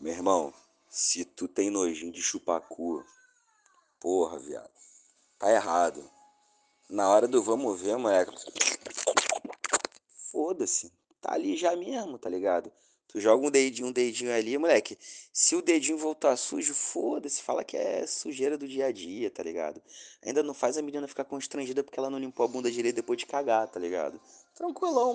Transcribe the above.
Meu irmão, se tu tem nojinho de chupar cu, porra, viado, tá errado. Na hora do vamos ver, moleque. Foda-se. Tá ali já mesmo, tá ligado? Tu joga um dedinho, um dedinho ali, moleque. Se o dedinho voltar sujo, foda-se. Fala que é sujeira do dia a dia, tá ligado? Ainda não faz a menina ficar constrangida porque ela não limpou a bunda direito depois de cagar, tá ligado? Tranquilão.